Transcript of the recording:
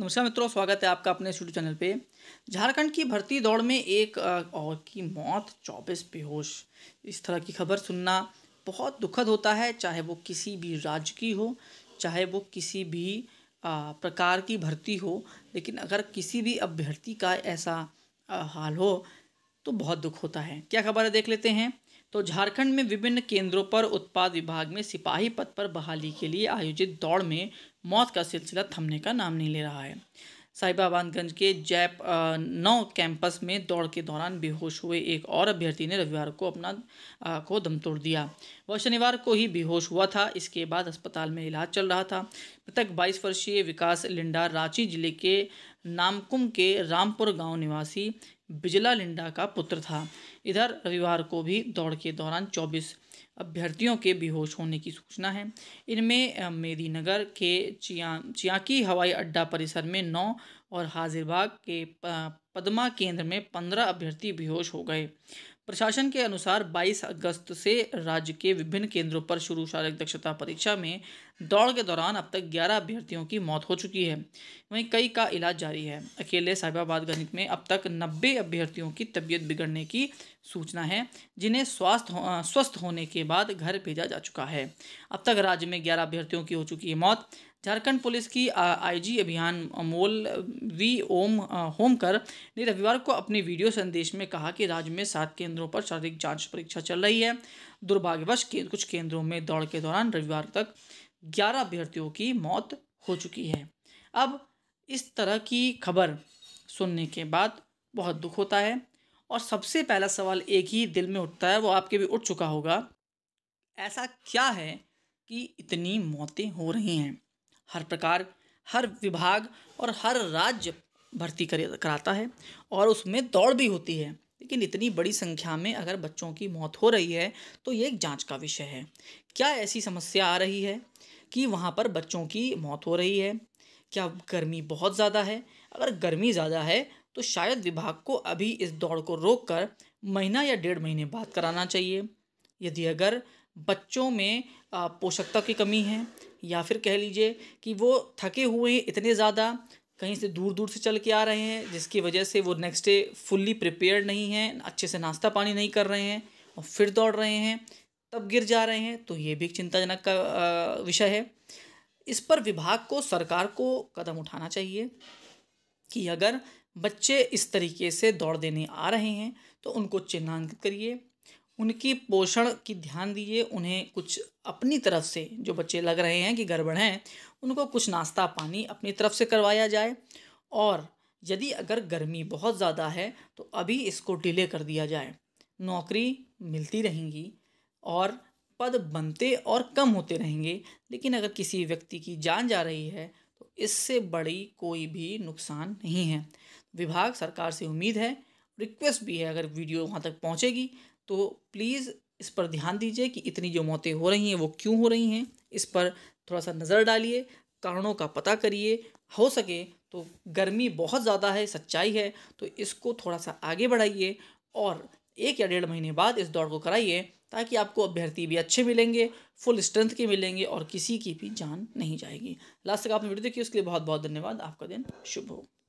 नमस्कार मित्रों स्वागत है आपका अपने यूट्यूब चैनल पे झारखंड की भर्ती दौड़ में एक और की मौत चौबीस बेहोश इस तरह की खबर सुनना बहुत दुखद होता है चाहे वो किसी भी राज्य की हो चाहे वो किसी भी प्रकार की भर्ती हो लेकिन अगर किसी भी अभ्यर्थी का ऐसा हाल हो तो बहुत दुख होता है क्या खबर है देख लेते हैं तो झारखंड में विभिन्न केंद्रों पर उत्पाद विभाग में सिपाही पद पर बहाली के लिए आयोजित दौड़ में मौत का सिलसिला थमने का नाम नहीं ले रहा है साहिबाबादगंज के जैप नौ कैंपस में दौड़ के दौरान बेहोश हुए एक और अभ्यर्थी ने रविवार को अपना आ, को दम तोड़ दिया वह शनिवार को ही बेहोश हुआ था इसके बाद अस्पताल में इलाज चल रहा था मृतक 22 वर्षीय विकास लिंडा रांची जिले के नामकुम के रामपुर गांव निवासी बिजला लिंडा का पुत्र था इधर रविवार को भी दौड़ के दौरान 24 अभ्यर्थियों के बेहोश होने की सूचना है इनमें मेदीनगर के चिया चियाकी हवाई अड्डा परिसर में नौ और हाजिरबाग के पदमा केंद्र में पंद्रह अभ्यर्थी बेहोश हो गए प्रशासन के अनुसार 22 अगस्त से राज्य के विभिन्न केंद्रों पर शुरू शारीरिक दक्षता परीक्षा में दौड़ के दौरान अब तक 11 अभ्यर्थियों की मौत हो चुकी है वहीं कई का इलाज जारी है अकेले साहिबाबाद गणित में अब तक 90 अभ्यर्थियों की तबीयत बिगड़ने की सूचना है जिन्हें स्वास्थ्य हो, स्वस्थ होने के बाद घर भेजा जा चुका है अब तक राज्य में ग्यारह अभ्यर्थियों की हो चुकी है मौत झारखंड पुलिस की आईजी अभियान अमोल वी ओम होमकर ने रविवार को अपने वीडियो संदेश में कहा कि राज्य में सात केंद्रों पर शारीरिक जांच परीक्षा चल रही है दुर्भाग्यवश के कुछ केंद्रों में दौड़ के दौरान रविवार तक ग्यारह अभ्यर्थियों की मौत हो चुकी है अब इस तरह की खबर सुनने के बाद बहुत दुख होता है और सबसे पहला सवाल एक ही दिल में उठता है वो आपके भी उठ चुका होगा ऐसा क्या है कि इतनी मौतें हो रही हैं हर प्रकार हर विभाग और हर राज्य भर्ती कर कराता है और उसमें दौड़ भी होती है लेकिन इतनी बड़ी संख्या में अगर बच्चों की मौत हो रही है तो ये एक जांच का विषय है क्या ऐसी समस्या आ रही है कि वहाँ पर बच्चों की मौत हो रही है क्या गर्मी बहुत ज़्यादा है अगर गर्मी ज़्यादा है तो शायद विभाग को अभी इस दौड़ को रोक कर महीना या डेढ़ महीने बाद कराना चाहिए यदि अगर बच्चों में पोषकता की कमी है या फिर कह लीजिए कि वो थके हुए हैं इतने ज़्यादा कहीं से दूर दूर से चल के आ रहे हैं जिसकी वजह से वो नेक्स्ट डे फुल्ली प्रिपेयर नहीं हैं अच्छे से नाश्ता पानी नहीं कर रहे हैं और फिर दौड़ रहे हैं तब गिर जा रहे हैं तो ये भी एक चिंताजनक का विषय है इस पर विभाग को सरकार को कदम उठाना चाहिए कि अगर बच्चे इस तरीके से दौड़ देने आ रहे हैं तो उनको चिन्हांकित करिए उनकी पोषण की ध्यान दीजिए उन्हें कुछ अपनी तरफ से जो बच्चे लग रहे हैं कि गड़बड़ हैं उनको कुछ नाश्ता पानी अपनी तरफ से करवाया जाए और यदि अगर गर्मी बहुत ज़्यादा है तो अभी इसको डिले कर दिया जाए नौकरी मिलती रहेंगी और पद बनते और कम होते रहेंगे लेकिन अगर किसी व्यक्ति की जान जा रही है तो इससे बड़ी कोई भी नुकसान नहीं है विभाग सरकार से उम्मीद है रिक्वेस्ट भी है अगर वीडियो वहाँ तक पहुँचेगी तो प्लीज़ इस पर ध्यान दीजिए कि इतनी जो मौतें हो रही हैं वो क्यों हो रही हैं इस पर थोड़ा सा नज़र डालिए कारणों का पता करिए हो सके तो गर्मी बहुत ज़्यादा है सच्चाई है तो इसको थोड़ा सा आगे बढ़ाइए और एक या डेढ़ महीने बाद इस दौड़ को कराइए ताकि आपको अभ्यर्थी भी अच्छे मिलेंगे फुल स्ट्रेंथ के मिलेंगे और किसी की भी जान नहीं जाएगी लास्ट तक आपने वीडियो देखी उसके लिए बहुत बहुत धन्यवाद आपका दिन शुभ हो